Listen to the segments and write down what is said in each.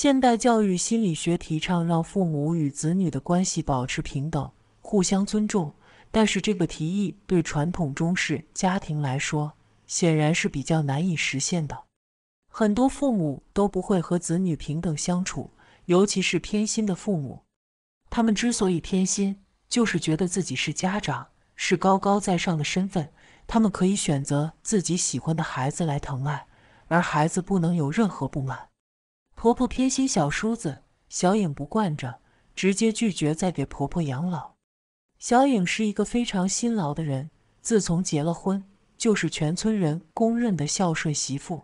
现代教育心理学提倡让父母与子女的关系保持平等、互相尊重，但是这个提议对传统中式家庭来说显然是比较难以实现的。很多父母都不会和子女平等相处，尤其是偏心的父母。他们之所以偏心，就是觉得自己是家长，是高高在上的身份，他们可以选择自己喜欢的孩子来疼爱，而孩子不能有任何不满。婆婆偏心小叔子，小影不惯着，直接拒绝再给婆婆养老。小影是一个非常辛劳的人，自从结了婚，就是全村人公认的孝顺媳妇。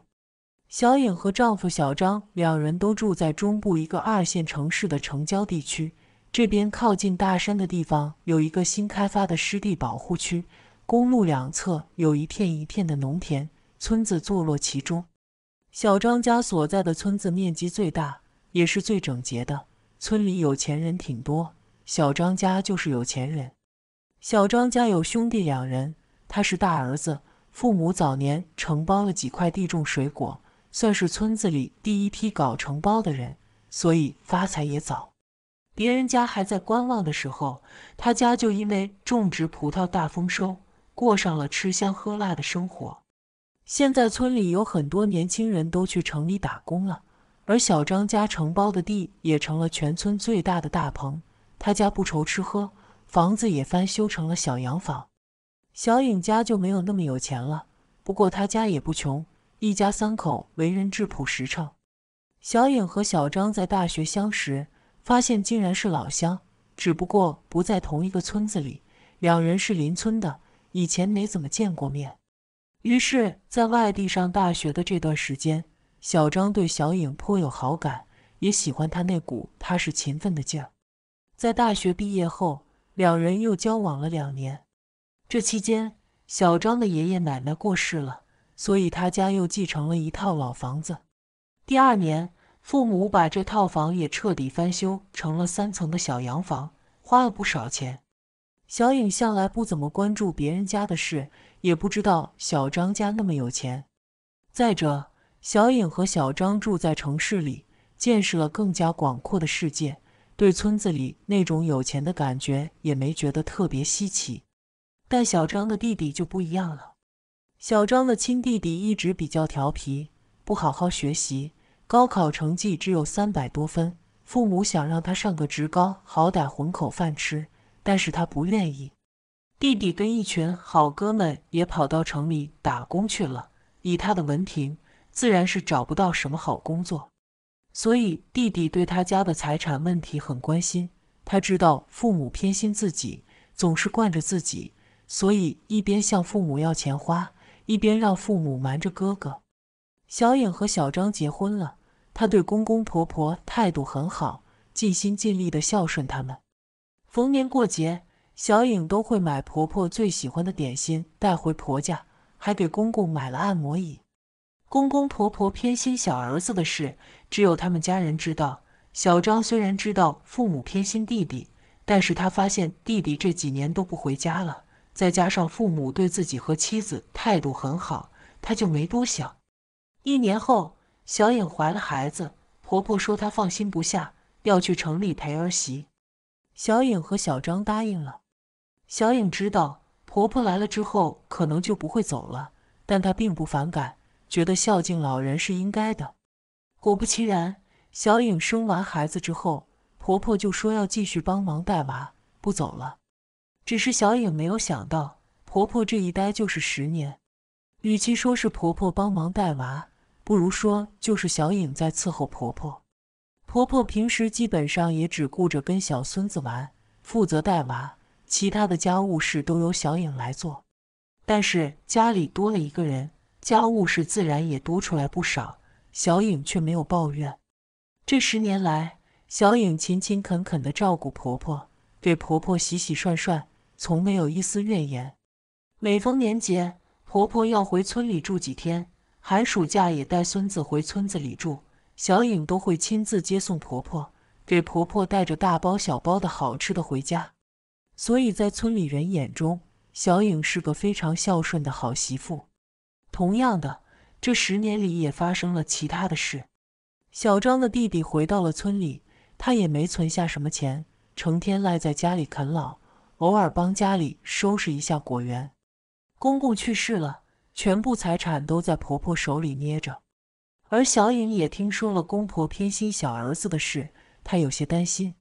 小影和丈夫小张两人都住在中部一个二线城市的城郊地区，这边靠近大山的地方有一个新开发的湿地保护区，公路两侧有一片一片的农田，村子坐落其中。小张家所在的村子面积最大，也是最整洁的。村里有钱人挺多，小张家就是有钱人。小张家有兄弟两人，他是大儿子。父母早年承包了几块地种水果，算是村子里第一批搞承包的人，所以发财也早。别人家还在观望的时候，他家就因为种植葡萄大丰收，过上了吃香喝辣的生活。现在村里有很多年轻人都去城里打工了，而小张家承包的地也成了全村最大的大棚，他家不愁吃喝，房子也翻修成了小洋房。小颖家就没有那么有钱了，不过他家也不穷，一家三口为人质朴实诚。小颖和小张在大学相识，发现竟然是老乡，只不过不在同一个村子里，两人是邻村的，以前没怎么见过面。于是，在外地上大学的这段时间，小张对小影颇有好感，也喜欢他那股踏实勤奋的劲儿。在大学毕业后，两人又交往了两年。这期间，小张的爷爷奶奶过世了，所以他家又继承了一套老房子。第二年，父母把这套房也彻底翻修成了三层的小洋房，花了不少钱。小影向来不怎么关注别人家的事。也不知道小张家那么有钱。再者，小颖和小张住在城市里，见识了更加广阔的世界，对村子里那种有钱的感觉也没觉得特别稀奇。但小张的弟弟就不一样了。小张的亲弟弟一直比较调皮，不好好学习，高考成绩只有三百多分。父母想让他上个职高，好歹混口饭吃，但是他不愿意。弟弟跟一群好哥们也跑到城里打工去了。以他的文凭，自然是找不到什么好工作。所以弟弟对他家的财产问题很关心。他知道父母偏心自己，总是惯着自己，所以一边向父母要钱花，一边让父母瞒着哥哥。小颖和小张结婚了，他对公公婆婆态度很好，尽心尽力地孝顺他们。逢年过节。小颖都会买婆婆最喜欢的点心带回婆家，还给公公买了按摩椅。公公婆婆偏心小儿子的事，只有他们家人知道。小张虽然知道父母偏心弟弟，但是他发现弟弟这几年都不回家了，再加上父母对自己和妻子态度很好，他就没多想。一年后，小颖怀了孩子，婆婆说她放心不下，要去城里陪儿媳。小颖和小张答应了。小影知道婆婆来了之后，可能就不会走了，但她并不反感，觉得孝敬老人是应该的。果不其然，小影生完孩子之后，婆婆就说要继续帮忙带娃，不走了。只是小影没有想到，婆婆这一待就是十年。与其说是婆婆帮忙带娃，不如说就是小影在伺候婆婆。婆婆平时基本上也只顾着跟小孙子玩，负责带娃。其他的家务事都由小影来做，但是家里多了一个人，家务事自然也多出来不少。小影却没有抱怨。这十年来，小影勤勤恳恳地照顾婆婆，给婆婆洗洗涮涮，从没有一丝怨言。每逢年节，婆婆要回村里住几天，寒暑假也带孙子回村子里住，小影都会亲自接送婆婆，给婆婆带着大包小包的好吃的回家。所以在村里人眼中，小颖是个非常孝顺的好媳妇。同样的，这十年里也发生了其他的事。小张的弟弟回到了村里，他也没存下什么钱，成天赖在家里啃老，偶尔帮家里收拾一下果园。公公去世了，全部财产都在婆婆手里捏着。而小颖也听说了公婆偏心小儿子的事，她有些担心。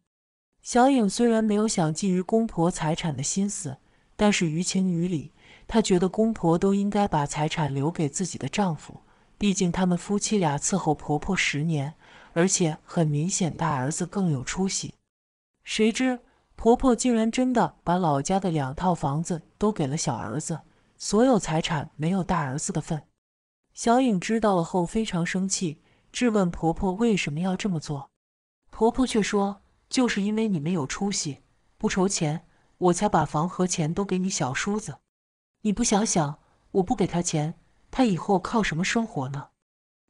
小颖虽然没有想觊觎公婆财产的心思，但是于情于理，她觉得公婆都应该把财产留给自己的丈夫，毕竟他们夫妻俩伺候婆婆十年，而且很明显大儿子更有出息。谁知婆婆竟然真的把老家的两套房子都给了小儿子，所有财产没有大儿子的份。小颖知道了后非常生气，质问婆婆为什么要这么做，婆婆却说。就是因为你没有出息，不愁钱，我才把房和钱都给你小叔子。你不想想，我不给他钱，他以后靠什么生活呢？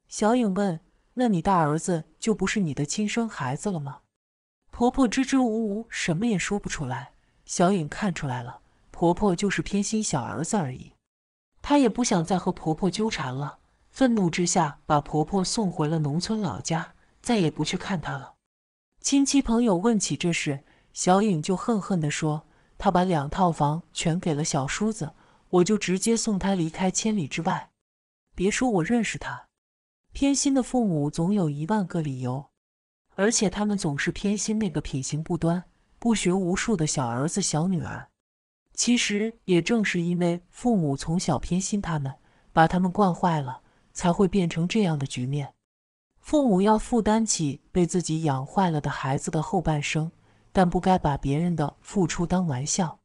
小影问：“那你大儿子就不是你的亲生孩子了吗？”婆婆支支吾吾，什么也说不出来。小影看出来了，婆婆就是偏心小儿子而已。她也不想再和婆婆纠缠了，愤怒之下把婆婆送回了农村老家，再也不去看她了。亲戚朋友问起这事，小颖就恨恨地说：“她把两套房全给了小叔子，我就直接送他离开千里之外。别说我认识他，偏心的父母总有一万个理由，而且他们总是偏心那个品行不端、不学无术的小儿子、小女儿。其实也正是因为父母从小偏心他们，把他们惯坏了，才会变成这样的局面。”父母要负担起被自己养坏了的孩子的后半生，但不该把别人的付出当玩笑。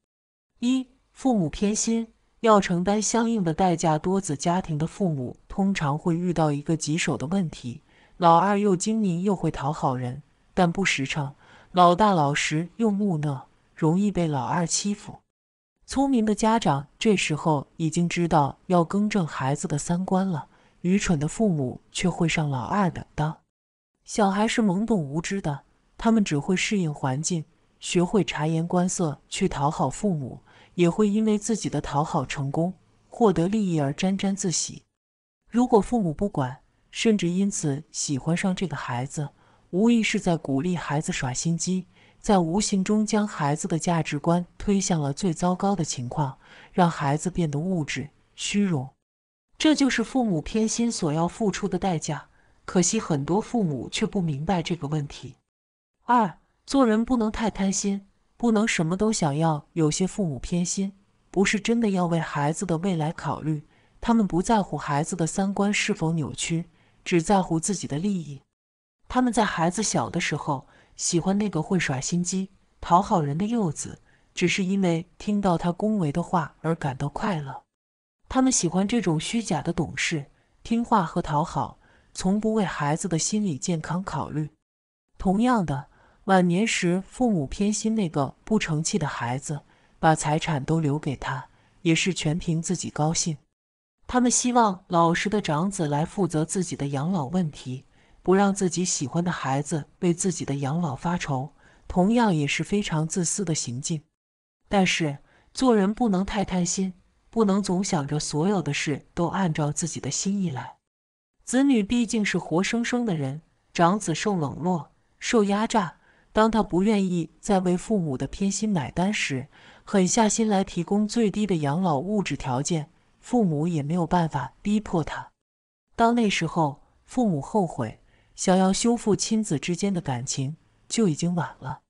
一、父母偏心，要承担相应的代价。多子家庭的父母通常会遇到一个棘手的问题：老二又精明又会讨好人，但不实诚；老大老实又木讷，容易被老二欺负。聪明的家长这时候已经知道要更正孩子的三观了。愚蠢的父母却会上老二的当。小孩是懵懂无知的，他们只会适应环境，学会察言观色去讨好父母，也会因为自己的讨好成功获得利益而沾沾自喜。如果父母不管，甚至因此喜欢上这个孩子，无疑是在鼓励孩子耍心机，在无形中将孩子的价值观推向了最糟糕的情况，让孩子变得物质、虚荣。这就是父母偏心所要付出的代价，可惜很多父母却不明白这个问题。二，做人不能太贪心，不能什么都想要。有些父母偏心，不是真的要为孩子的未来考虑，他们不在乎孩子的三观是否扭曲，只在乎自己的利益。他们在孩子小的时候，喜欢那个会耍心机、讨好人的幼子，只是因为听到他恭维的话而感到快乐。他们喜欢这种虚假的懂事、听话和讨好，从不为孩子的心理健康考虑。同样的，晚年时父母偏心那个不成器的孩子，把财产都留给他，也是全凭自己高兴。他们希望老实的长子来负责自己的养老问题，不让自己喜欢的孩子为自己的养老发愁，同样也是非常自私的行径。但是做人不能太贪心。不能总想着所有的事都按照自己的心意来。子女毕竟是活生生的人，长子受冷落、受压榨。当他不愿意再为父母的偏心买单时，狠下心来提供最低的养老物质条件，父母也没有办法逼迫他。到那时候，父母后悔，想要修复亲子之间的感情，就已经晚了。